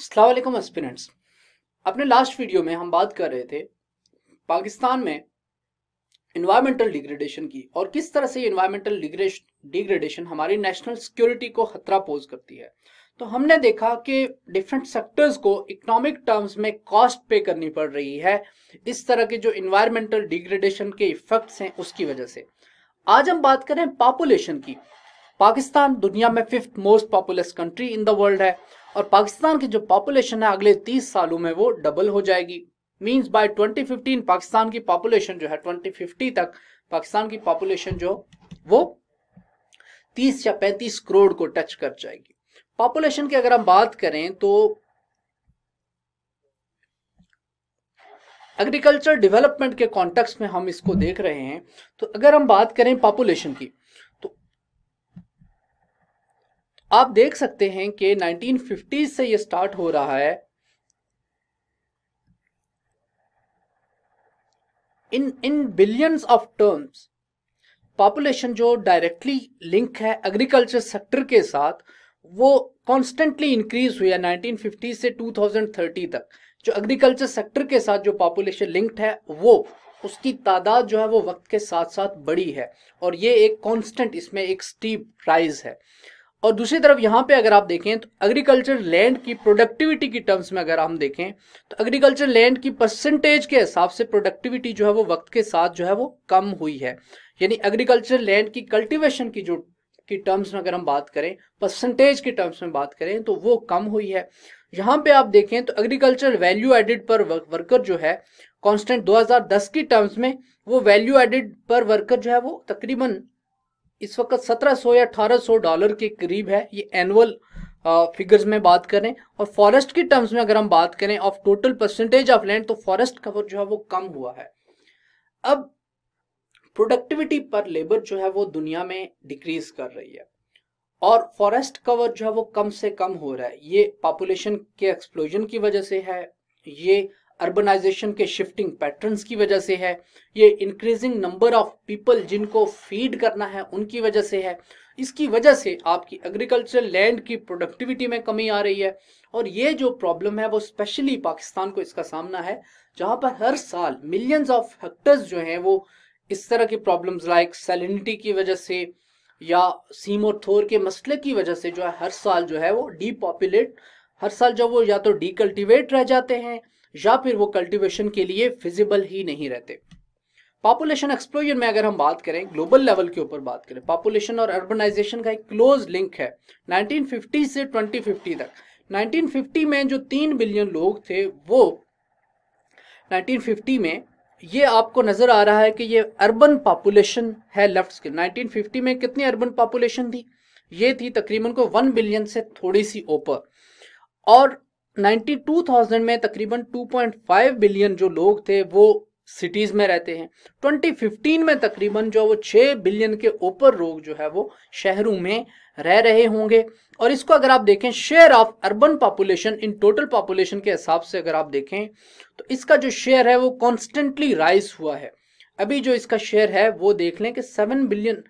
Aslam aspirants अपने last video में हम बात कर रहे थे पाकिस्तान में इन्वायरमेंटल डिग्रेडेशन की और किस तरह से इन्वायरमेंटल डिग्रेडेशन हमारी नेशनल सिक्योरिटी को खतरा पोज करती है तो हमने देखा कि डिफरेंट सेक्टर्स को इकोनॉमिक टर्म्स में कॉस्ट पे करनी पड़ रही है इस तरह के जो इन्वायरमेंटल डिग्रेडेशन के इफेक्ट्स हैं उसकी वजह से आज हम बात करें पॉपुलेशन की पाकिस्तान दुनिया में fifth most populous country in the world है और पाकिस्तान की जो पॉपुलेशन है अगले तीस सालों में वो डबल हो जाएगी मीन्स बाय 2015 पाकिस्तान की पॉपुलेशन जो है 2050 तक पाकिस्तान की पॉपुलेशन जो वो 30 या 35 करोड़ को टच कर जाएगी पॉपुलेशन की अगर हम बात करें तो एग्रीकल्चर डेवलपमेंट के कॉन्टेक्स्ट में हम इसको देख रहे हैं तो अगर हम बात करें पॉपुलेशन की आप देख सकते हैं कि 1950 से ये स्टार्ट हो रहा है in in billions of terms population जो डायरेक्टली लिंक है एग्रीकल्चर सेक्टर के साथ वो कॉन्स्टेंटली इंक्रीज हुई है 1950 से 2030 तक जो एग्रीकल्चर सेक्टर के साथ जो पॉपुलेशन लिंक्ड है वो उसकी तादाद जो है वो वक्त के साथ साथ बड़ी है और ये एक कांस्टेंट इसमें एक स्टीप राइज है और दूसरी तरफ यहाँ पे अगर आप देखें तो एग्रीकल्चर लैंड की प्रोडक्टिविटी की टर्म्स में अगर हम देखें तो एग्रीकल्चर लैंड की परसेंटेज के हिसाब से प्रोडक्टिविटी जो है वो वक्त के साथ जो है वो कम हुई है यानी एग्रीकल्चर लैंड की कल्टीवेशन की जो की टर्म्स में अगर हम बात करें परसेंटेज के टर्म्स में बात करें तो वो कम हुई है यहाँ पे आप देखें तो agriculture value added per worker जो है कॉन्स्टेंट दो की टर्म्स में वो वैल्यू एडिड पर वर्कर जो है वो तकरीबन इस वक्त 1700 या 1800 डॉलर के करीब है ये एनुअल फिगर्स में बात करें और फॉरेस्ट के टर्म्स में अगर हम बात करें of total percentage of land तो फॉरेस्ट कवर जो है वो कम हुआ है अब प्रोडक्टिविटी पर लेबर जो है वो दुनिया में डिक्रीज कर रही है और फॉरेस्ट कवर जो है वो कम से कम हो रहा है ये पॉपुलेशन के एक्सप्लोजन की वजह से है ये अर्बनाइजेशन के शिफ्टिंग पैटर्न्स की वजह से है ये इंक्रीजिंग नंबर ऑफ पीपल जिनको फीड करना है उनकी वजह से है इसकी वजह से आपकी एग्रीकल्चरल लैंड की प्रोडक्टिविटी में कमी आ रही है और ये जो प्रॉब्लम है वो स्पेशली पाकिस्तान को इसका सामना है जहाँ पर हर साल मिलियंस ऑफ हेक्टर्स जो हैं वो इस तरह की प्रॉब्लम्स लाइक सैलिनिटी की वजह से या सीमोथोर के मसले की वजह से जो है हर साल जो है वो डीपॉपुलेट हर साल जब वो या तो डीकल्टिवेट रह जाते हैं या फिर वो कल्टिवेशन के लिए फिजिबल ही नहीं रहते पॉपुलेशन एक्सप्लोजन में अगर हम बात करें ग्लोबल लेवल के ऊपर बात करें पॉपुलेशन और अर्बनाइजेशन का एक क्लोज लिंक है 1950 से 2050 तक 1950 में जो तीन बिलियन लोग थे वो 1950 में ये आपको नज़र आ रहा है कि ये अर्बन पॉपुलेशन है लेफ्ट स्किल 1950 में कितनी अर्बन पॉपुलेशन थी ये थी तकरीबन को वन बिलियन से थोड़ी सी ऊपर और 92,000 में तकरीबन 2.5 बिलियन जो लोग थे वो सिटीज़ में रहते हैं 2015 में तकरीबन जो वो 6 बिलियन के ऊपर लोग जो है वो शहरों में रह रहे होंगे और इसको अगर आप देखें share of urban population in total population के हिसाब से अगर आप देखें तो इसका जो शेयर है वो कॉन्स्टेंटली राइज हुआ है अभी जो इसका शेयर है वो देख लें कि सेवन बिलियन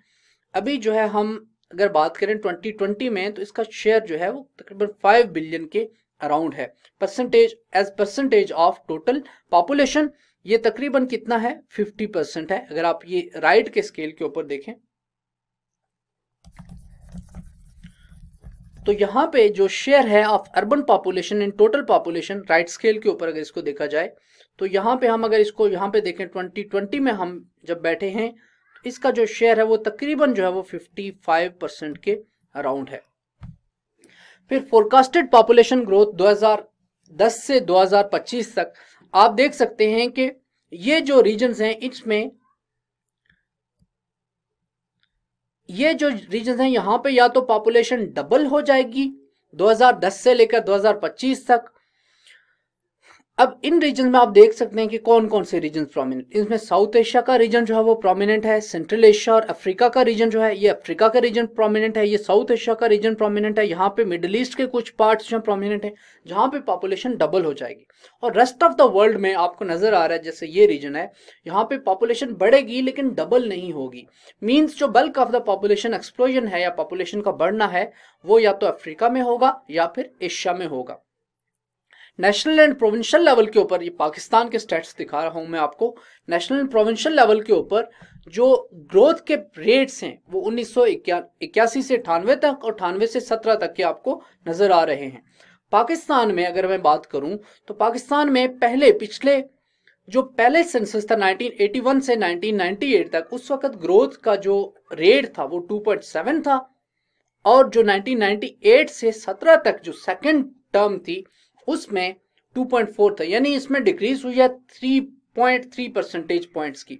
अभी जो है हम अगर बात करें 2020 में तो इसका शेयर जो है वो तकरीबन 5 बिलियन के अराउंड है percentage as percentage of total population ये तकरीबन कितना है 50 परसेंट है अगर आप ये राइट के स्केल के ऊपर देखें तो यहां पे जो शेयर है of urban population in total population right scale के ऊपर अगर इसको देखा जाए तो यहां पे हम अगर इसको यहां पे देखें 2020 में हम जब बैठे हैं तो इसका जो शेयर है वो तकरीबन जो है वो 55 परसेंट के अराउंड है फिर फोरकास्टेड पॉपुलेशन ग्रोथ 2010 से 2025 तक आप देख सकते हैं कि ये जो रीजन हैं इसमें ये जो रीजन हैं यहां पे या तो पॉपुलेशन डबल हो जाएगी 2010 से लेकर 2025 तक अब इन रीजन में आप देख सकते हैं कि कौन कौन से रीजन प्रोमिनेंट इसमें साउथ एशिया का रीजन जो है वो प्रोमिनेंट है सेंट्रल एशिया और अफ्रीका का रीजन जो है ये अफ्रीका का रीजन प्रोमिनेंट है ये साउथ एशिया का रीजन प्रोमिनेंट है यहाँ पे मिडिल ईस्ट के कुछ पार्ट्स जो प्रोमिनेंट है जहाँ पे पॉपुलेशन डबल हो जाएगी और रेस्ट ऑफ द वर्ल्ड में आपको नजर आ रहा है जैसे ये रीजन है यहाँ पे पॉपुलेशन बढ़ेगी लेकिन डबल नहीं होगी मीन्स जो bulk of the population explosion है या पॉपुलेशन का बढ़ना है वो या तो अफ्रीका में होगा या फिर एशिया में होगा नेशनल एंड प्रोविंशियल लेवल के ऊपर ये पाकिस्तान के स्टेट्स दिखा रहा हूँ मैं आपको नेशनल एंड प्रोविंशियल लेवल के ऊपर जो ग्रोथ के रेट्स हैं वो उन्नीस इक्यासी से अठानवे तक और अठानवे से सत्रह तक के आपको नज़र आ रहे हैं पाकिस्तान में अगर मैं बात करूं तो पाकिस्तान में पहले पिछले जो पहले सेंसस था 1981 से 1998 तक उस वक्त ग्रोथ का जो रेट था वो 2.7 था और जो 1998 से 17 तक जो सेकंड टर्म थी उसमें 2.4 था यानी इसमें डिक्रीज हुई है 3.3 परसेंटेज पॉइंट्स की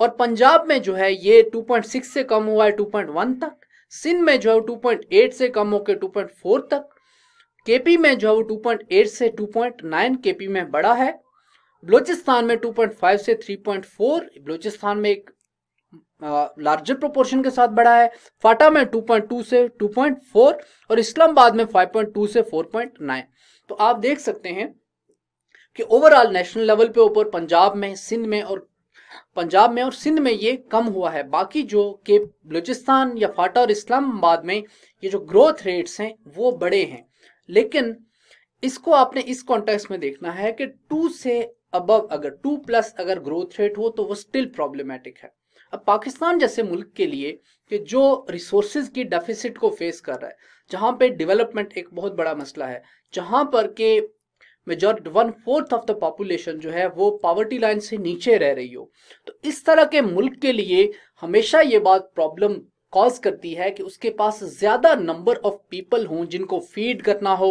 और पंजाब में जो है ये 2.6 से कम हुआ है 2.1 तक सिंध में जो है 2.8 से कम होकर 2.4 तक केपी में जो है वो टू से टू केपी में बड़ा है बलूचिस्तान में 2.5 से 3.4 बलूचिस्तान में एक लार्जर प्रोपोर्शन के साथ बढ़ा है फाटा में 2.2 से 2.4 और इस्लामाबाद में 5.2 से 4.9 तो आप देख सकते हैं कि ओवरऑल नेशनल लेवल पे ऊपर पंजाब में सिंध में और पंजाब में और सिंध में ये कम हुआ है बाकी जो के बलूचिस्तान या फाटा और इस्लामाबाद में ये जो ग्रोथ रेट्स हैं वो बड़े हैं लेकिन इसको आपने इस कॉन्टेक्स्ट में देखना है कि टू से अबव अगर टू प्लस अगर ग्रोथ रेट हो तो वो स्टिल प्रॉब्लमेटिक है अब पाकिस्तान जैसे मुल्क के लिए कि जो रिसोर्सिस की डेफिसिट को फेस कर रहा है जहाँ पे डेवलपमेंट एक बहुत बड़ा मसला है जहां पर के majority one fourth of the population जो है वो पावर्टी लाइन से नीचे रह रही हो तो इस तरह के मुल्क के लिए हमेशा ये बात प्रॉब्लम कॉज करती है कि उसके पास ज़्यादा नंबर ऑफ पीपल हों जिनको फीड करना हो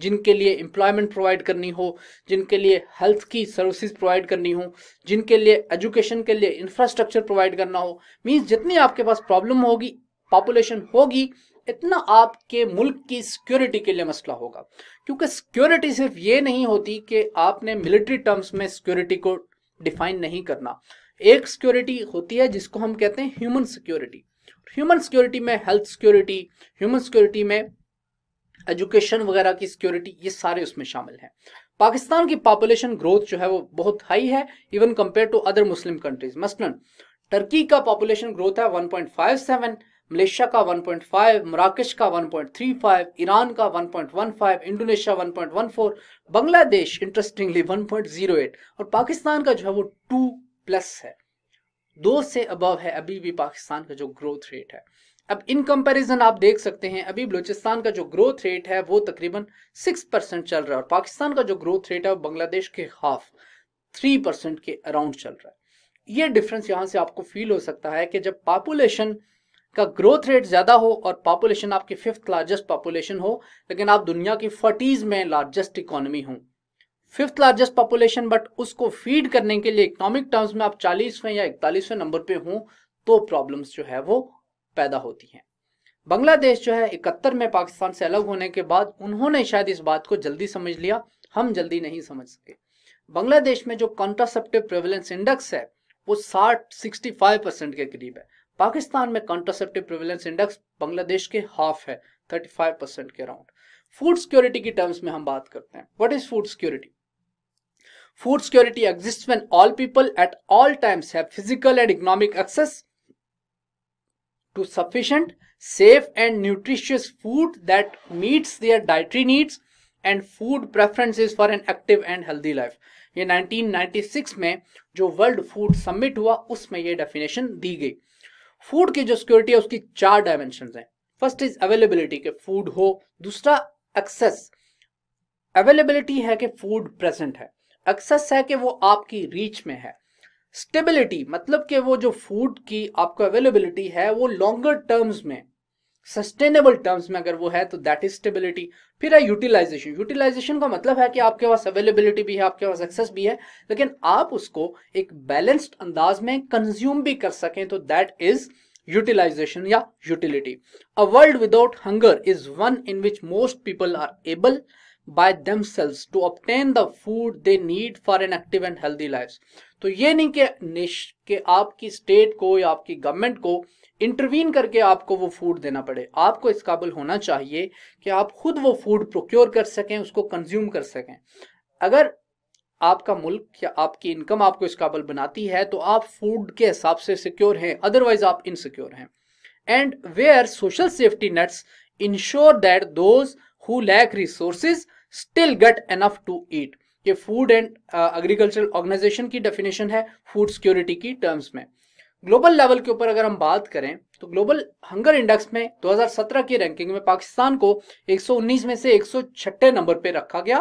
जिनके लिए एम्प्लॉयमेंट प्रोवाइड करनी हो जिनके लिए हेल्थ की सर्विसेज प्रोवाइड करनी हो जिनके लिए एजुकेशन के लिए इंफ्रास्ट्रक्चर प्रोवाइड करना हो मीन्स जितनी आपके पास प्रॉब्लम होगी पॉपुलेशन होगी इतना आपके मुल्क की सिक्योरिटी के लिए मसला होगा क्योंकि सिक्योरिटी सिर्फ ये नहीं होती कि आपने मिलिट्री टर्म्स में सिक्योरिटी को डिफाइन नहीं करना एक सिक्योरिटी होती है जिसको हम कहते हैं ह्यूमन सिक्योरिटी ह्यूमन सिक्योरिटी में हेल्थ सिक्योरिटी ह्यूमन सिक्योरिटी में एजुकेशन वगैरह की सिक्योरिटी ये सारे उसमें शामिल हैं पाकिस्तान की पॉपुलेशन ग्रोथ जो है वो बहुत हाई है even compare to other Muslim countries मसलन टर्की का पॉपुलेशन ग्रोथ है 1.57 मलेशिया का 1.5 मराकेश का 1.35 ईरान का 1.15 इंडोनेशिया 1.14 बांग्लादेश इंटरेस्टिंगली 1.08 और पाकिस्तान का जो है वो 2 प्लस है दो से अबव है अभी भी पाकिस्तान का जो ग्रोथ रेट है अब इन कंपैरिजन आप देख सकते हैं अभी बलूचिस्तान का जो ग्रोथ रेट है वो तकरीबन सिक्स परसेंट चल रहा है और पाकिस्तान का जो ग्रोथ रेट है वो बांग्लादेश के हाफ थ्री परसेंट के अराउंड चल रहा है ये डिफरेंस यहाँ से आपको फील हो सकता है कि जब पॉपुलेशन का ग्रोथ रेट ज़्यादा हो और पॉपुलेशन आपकी फिफ्थ लार्जेस्ट पॉपुलेशन हो लेकिन आप दुनिया की फोर्टीज़ में लार्जेस्ट इकोनॉमी हो फिफ्थ लार्जेस्ट पॉपुलेशन बट उसको फीड करने के लिए इकोनॉमिक टर्म्स में आप चालीसवें या इकतालीसवें नंबर पे हो तो प्रॉब्लम्स जो है वो पैदा होती हैं बांग्लादेश जो है इकहत्तर में पाकिस्तान से अलग होने के बाद उन्होंने शायद इस बात को जल्दी समझ लिया हम जल्दी नहीं समझ सके बांग्लादेश में जो कॉन्ट्रासेप्टिव प्रेवलेंस इंडेक्स है वो सिक्सटी फाइव परसेंट के करीब है पाकिस्तान में कॉन्ट्रासेप्टिव प्रिविलेंस इंडेक्स बांग्लादेश के हाफ है 35 परसेंट के अराउंड फूड सिक्योरिटी की टर्म्स में हम बात करते हैं what is food security food security exist when all people at all times have physical and economic access to sufficient, safe and nutritious food that meets their dietary needs and food preferences for an active and healthy life ये 1996 में जो world food summit हुआ उसमें ये definition दी गई food की जो security है उसकी चार डायमेंशन है फर्स्ट इज अवेलेबिलिटी के फूड हो दूसरा एक्सेस अवेलेबिलिटी है कि फूड प्रेजेंट है एक्सेस है कि वो आपकी रीच में है स्टेबिलिटी मतलब कि वो जो फूड की आपको अवेलेबिलिटी है वो लॉन्गर टर्म्स में सस्टेनेबल टर्म्स में अगर वो है तो दैट इज स्टेबिलिटी फिर है यूटिलाइजेशन यूटिलाइजेशन का मतलब है कि आपके पास अवेलेबिलिटी भी है आपके पास एक्सेस भी है लेकिन आप उसको एक बैलेंस्ड अंदाज में कंज्यूम भी कर सकें तो दैट इज यूटिलाइजेशन या utility a world without hunger is one in which most people are able by selves to obtain the food they need for an active and healthy life तो ये नहीं कि के आपकी स्टेट को या आपकी गवर्नमेंट को इंटरवीन करके आपको वो फूड देना पड़े आपको इस काबिल होना चाहिए कि आप खुद वो फूड प्रोक्योर कर सकें उसको कंज्यूम कर सकें अगर आपका मुल्क या आपकी इनकम आपको इस काबिल बनाती है तो आप फूड के हिसाब से सिक्योर हैं अदरवाइज आप इनसिक्योर हैं and where social safety nets ensure that those who lack resources still get enough to eat ये फूड एंड एग्रीकल्चरल ऑर्गेनाइजेशन की डेफिनेशन है फूड सिक्योरिटी की टर्म्स में ग्लोबल लेवल के ऊपर अगर हम बात करें तो ग्लोबल हंगर इंडेक्स में 2017 की रैंकिंग में पाकिस्तान को 119 में से एक नंबर पे रखा गया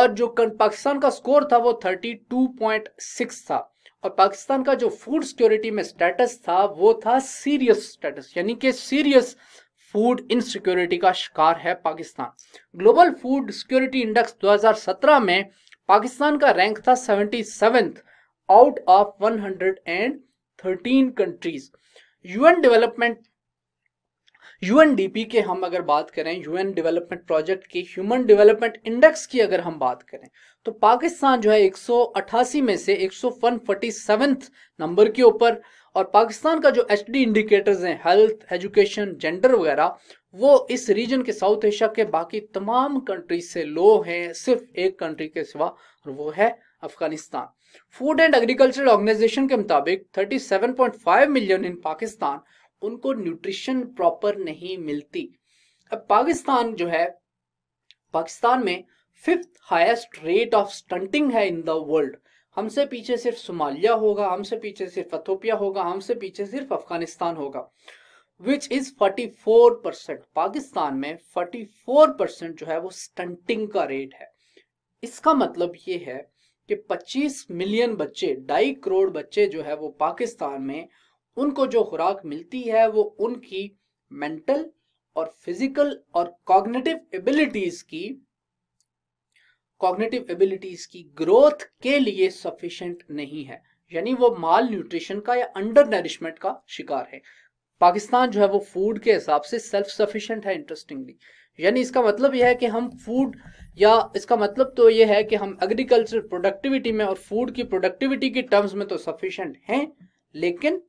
और जो पाकिस्तान का स्कोर था वो 32.6 था और पाकिस्तान का जो फूड सिक्योरिटी में स्टेटस था वो था सीरियस स्टेटस यानी कि सीरियस फूड इनसिक्योरिटी का शिकार है Pakistan global food security index 2017 में पाकिस्तान का रैंक था seventy out of 113 countries UN development UNDP के हम अगर बात करें यूएन डेवलपमेंट प्रोजेक्ट के ह्यूमन डेवलपमेंट इंडेक्स की अगर हम बात करें तो पाकिस्तान जो है एक में से एक नंबर के ऊपर और पाकिस्तान का जो एच इंडिकेटर्स हैं हेल्थ एजुकेशन जेंडर वगैरह वो इस रीजन के साउथ एशिया के बाकी तमाम कंट्रीज से लो हैं सिर्फ एक कंट्री के सिवा और वो है Afghanistan food and agriculture organization के मुताबिक 37.5 मिलियन इन पाकिस्तान उनको न्यूट्रिशन प्रॉपर नहीं मिलती अब पाकिस्तान जो है पाकिस्तान में fifth highest rate of stunting है इन द वर्ल्ड हमसे पीछे सिर्फ सोमालिया होगा हमसे पीछे सिर्फ अथोपिया होगा हमसे पीछे सिर्फ अफगानिस्तान होगा विच इज 44 परसेंट पाकिस्तान में 44 परसेंट जो है वो स्टंटिंग का रेट है इसका मतलब ये है कि 25 मिलियन बच्चे ढाई करोड़ बच्चे जो है वो पाकिस्तान में उनको जो खुराक मिलती है वो उनकी मेंटल और फिजिकल और कॉग्नेटिव एबिलिटीज की कॉग्नेटिव एबिलिटीज की ग्रोथ के लिए सफिशेंट नहीं है यानी वो माल न्यूट्रिशन का या अंडर नरिशमेंट का शिकार है पाकिस्तान जो है वो फूड के हिसाब से सेल्फ सफिशेंट है इंटरेस्टिंगली यानी इसका मतलब यह है कि हम फूड या इसका मतलब तो यह है कि हम एग्रीकल्चर प्रोडक्टिविटी में और फूड की प्रोडक्टिविटी के टर्म्स में तो सफिशेंट हैं लेकिन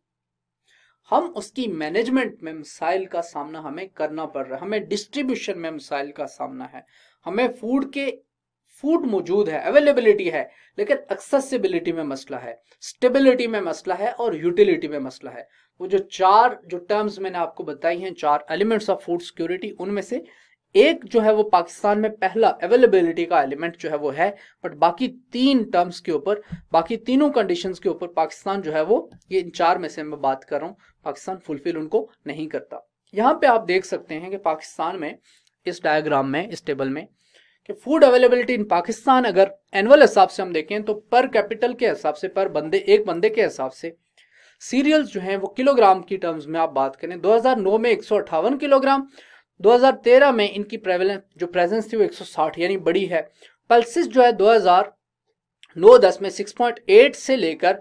हम उसकी मैनेजमेंट में मिसाइल का सामना हमें करना पड़ रहा है हमें डिस्ट्रीब्यूशन में मिसाइल का सामना है हमें फूड के फूड मौजूद है अवेलेबिलिटी है लेकिन एक्सेसिबिलिटी में मसला है स्टेबिलिटी में मसला है और यूटिलिटी में मसला है वो जो चार जो टर्म्स मैंने आपको बताई हैं चार एलिमेंट्स ऑफ फूड सिक्योरिटी उनमें से एक जो है वो पाकिस्तान में पहला अवेलेबिलिटी का एलिमेंट जो है वो है बट बाकी तीन टर्म्स के ऊपर बाकी तीनों कंडीशंस के ऊपर पाकिस्तान जो है वो ये इन चार में से मैं बात कर रहा हूँ पाकिस्तान फुलफिल उनको नहीं करता यहाँ पे आप देख सकते हैं कि पाकिस्तान में इस डायग्राम में इस टेबल में कि फूड अवेलेबिलिटी इन पाकिस्तान अगर एनुअल हिसाब से हम देखें तो पर कैपिटल के हिसाब से पर बंदे एक बंदे के हिसाब से सीरियल्स जो हैं वो किलोग्राम की टर्म्स में आप बात करें 2009 में एक किलोग्राम 2013 में इनकी प्रेवलेंस जो प्रेजेंस थी वो 160 यानी बड़ी है पल्सिस जो है 2009-10 में 6.8 से लेकर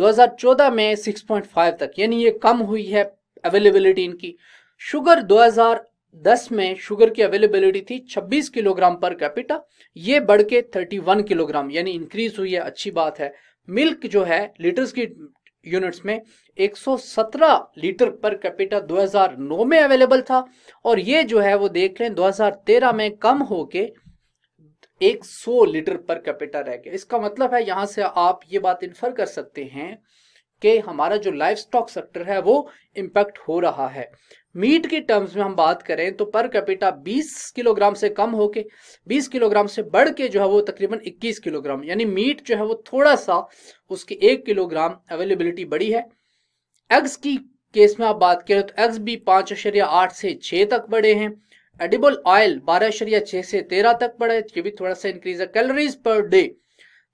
2014 में 6.5 तक यानी ये कम हुई है अवेलेबिलिटी इनकी शुगर दस में शुगर की अवेलेबिलिटी थी 26 किलोग्राम पर कैपिटा ये बढ़ के 31 किलोग्राम यानी इंक्रीज हुई है अच्छी बात है मिल्क जो है लीटर्स की यूनिट्स में 117 लीटर पर कैपिटा 2009 में अवेलेबल था और ये जो है वो देख लें 2013 में कम होके 100 लीटर पर कैपिटा रह गया इसका मतलब है यहाँ से आप ये बात इन्फर कर सकते हैं कि हमारा जो लाइफ स्टॉक सेक्टर है वो इम्पैक्ट हो रहा है मीट के टर्म्स में हम बात करें तो पर कैपिटा 20 किलोग्राम से कम होके 20 किलोग्राम से बढ़ के जो है वो तकरीबन 21 किलोग्राम यानी मीट जो है वो थोड़ा सा उसकी एक किलोग्राम अवेलेबिलिटी बढ़ी है एग्स की केस में आप बात करें तो एग्स भी पाँच अशरिया आठ से छः तक बढ़े हैं एडिबल ऑयल बारह अशरिया छः से तेरह तक बढ़े ये भी थोड़ा सा इंक्रीज है कैलोरीज पर डे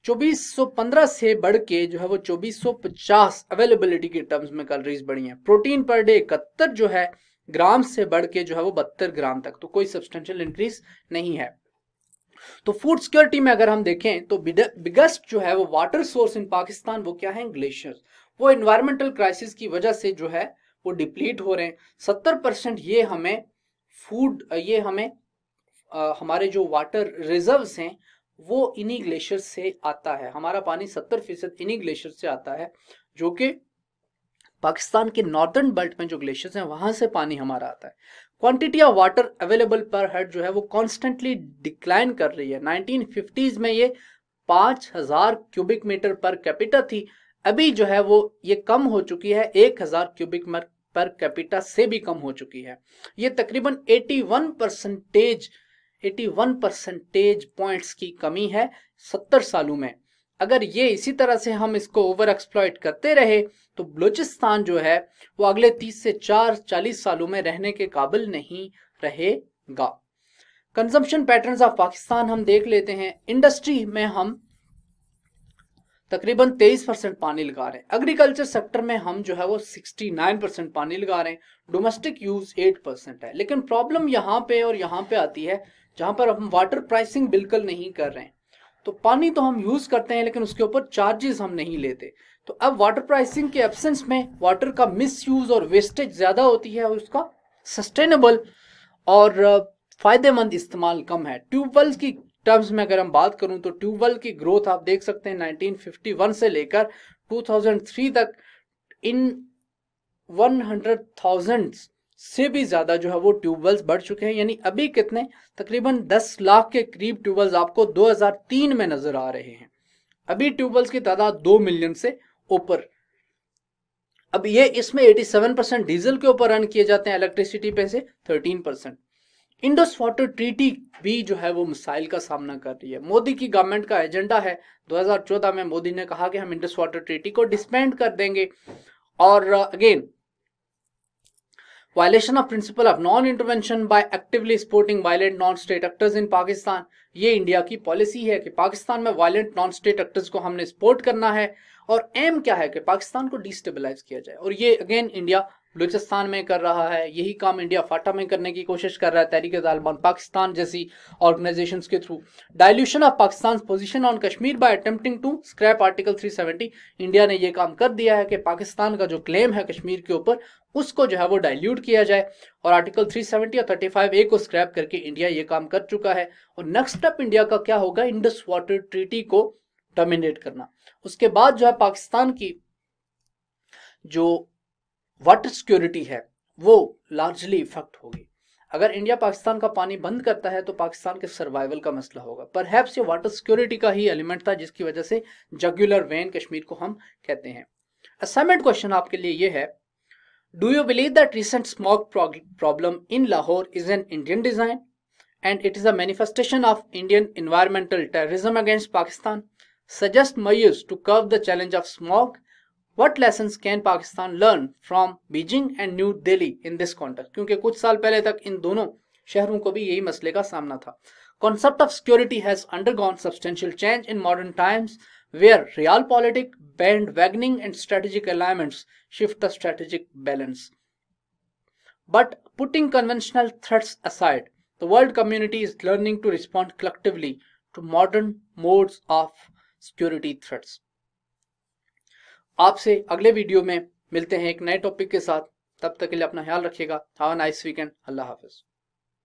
2415 से बढ़ के जो है वो 2450 अवेलेबिलिटी के टर्म्स में कैलोरीज बढ़ी हैं प्रोटीन पर डे इकहत्तर जो है ग्राम से बढ़ के जो है वो बहत्तर ग्राम तक तो कोई सब्सटेंशियल इंक्रीज नहीं है तो फूड सिक्योरिटी में अगर हम देखें तो बिगेस्ट जो है वो वाटर सोर्स इन पाकिस्तान वो क्या है ग्लेशियर वो इन्वायरमेंटल क्राइसिस की वजह से जो है वो डिप्लीट हो रहे हैं सत्तर परसेंट ये हमें फूड ये हमें आ, हमारे जो वाटर रिजर्व्स हैं वो इन्हीं ग्लेशियर से आता है हमारा पानी सत्तर फीसद इन्हीं ग्लेशियर से आता है जो कि पाकिस्तान के नॉर्दर्न बेल्ट में जो ग्लेशियर्स हैं वहां से पानी हमारा आता है quantity of water available per head जो है वो कॉन्स्टेंटली डिक्लाइन कर रही है नाइनटीन में ये 5000 क्यूबिक मीटर पर कैपिटा थी अभी जो है वो ये कम हो चुकी है एक क्यूबिक मीटर पर कैपिटा से भी कम हो चुकी है ये तकरीबन 81 परसेंटेज 81 परसेंटेज पॉइंट्स की कमी है 70 सालों में अगर ये इसी तरह से हम इसको ओवर एक्सप्लॉयट करते रहे तो बलूचिस्तान जो है वो अगले 30 से 4 40 सालों में रहने के काबिल नहीं रहेगा कंजम्पशन पैटर्न्स ऑफ पाकिस्तान हम देख लेते हैं इंडस्ट्री में हम तकरीबन 23 परसेंट पानी लगा रहे हैं एग्रीकल्चर सेक्टर में हम जो है वो 69 परसेंट पानी लगा रहे हैं डोमेस्टिक यूज 8 परसेंट है लेकिन प्रॉब्लम यहाँ पे और यहाँ पे आती है जहां पर हम वाटर प्राइसिंग बिल्कुल नहीं कर रहे हैं तो पानी तो हम यूज करते हैं लेकिन उसके ऊपर चार्जेस हम नहीं लेते तो अब वाटर प्राइसिंग के एब्सेंस में वाटर का मिसयूज और वेस्टेज ज्यादा होती है और उसका सस्टेनेबल और फायदेमंद इस्तेमाल कम है ट्यूबवेल की टर्म्स में अगर हम बात करूं तो ट्यूबवेल की ग्रोथ आप देख सकते हैं नाइनटीन से लेकर टू तक इन वन हंड्रेड से भी ज़्यादा जो है वो ट्यूबवेल्स बढ़ चुके हैं यानी अभी कितने तकरीबन 10 लाख के करीब ट्यूबवेल्स आपको 2003 में नज़र आ रहे हैं अभी ट्यूबवेल्स की तादाद 2 मिलियन से ऊपर अब ये इसमें 87 परसेंट डीजल के ऊपर रन किए जाते हैं इलेक्ट्रिसिटी पे से 13 परसेंट इंडस वाटर ट्रीटी भी जो है वो मिसाइल का सामना कर रही है मोदी की गवर्नमेंट का एजेंडा है 2014 में मोदी ने कहा कि हम इंडस वाटर ट्रीटी को डिस्पेंड कर देंगे और again violation of principle of non intervention by actively supporting violent non state actors in Pakistan ये इंडिया की पॉलिसी है कि पाकिस्तान में वायलेंट नॉन स्टेट एक्टर्स को हमने सपोर्ट करना है और एम क्या है कि पाकिस्तान को डिस्टेबलाइज किया जाए और ये अगेन इंडिया बलूचिस्तान में कर रहा है यही काम इंडिया फाटा में करने की कोशिश कर रहा है तहरीक तालिबान पाकिस्तान जैसी ऑर्गेनाइजेशंस के through dilution of Pakistan position on Kashmir by attempting to scrap article 370 India ने ये काम कर दिया है कि पाकिस्तान का जो क्लेम है कश्मीर के ऊपर उसको जो है वो डाइल्यूट किया जाए और आर्टिकल 370 और 35 ए को स्क्रैप करके इंडिया ये काम कर चुका है और नेक्स्ट स्टेप इंडिया का क्या होगा इंडस वाटर ट्रीटी को टर्मिनेट करना उसके बाद जो है पाकिस्तान की जो वाटर सिक्योरिटी है वो लार्जली इफेक्ट होगी अगर इंडिया पाकिस्तान का पानी बंद करता है तो पाकिस्तान के सर्वाइवल का मसला होगा पर ये वाटर सिक्योरिटी का ही एलिमेंट था जिसकी वजह से जगुलर वेन कश्मीर को हम कहते हैं असाइनमेंट क्वेश्चन आपके लिए ये है do you believe that recent smog problem in Lahore is an Indian design and it is a manifestation of Indian environmental terrorism against Pakistan suggest measures to cope the challenge of smog What lessons can Pakistan learn from Beijing and New Delhi in this context? क्योंकि कुछ साल पहले तक इन दोनों शहरों को भी यही मसले का सामना था concept of security has undergone substantial change where realpolitik, bandwagoning, and strategic alignments shift the strategic balance. But putting conventional threats aside, the world community is learning to respond collectively to modern modes of security threats. आपसे अगले video में मिलते हैं एक नए topic के साथ तब तक के लिए अपना ख्याल रखिएगा हैव अ नाइस वीकेंड अल्लाह हाफिज़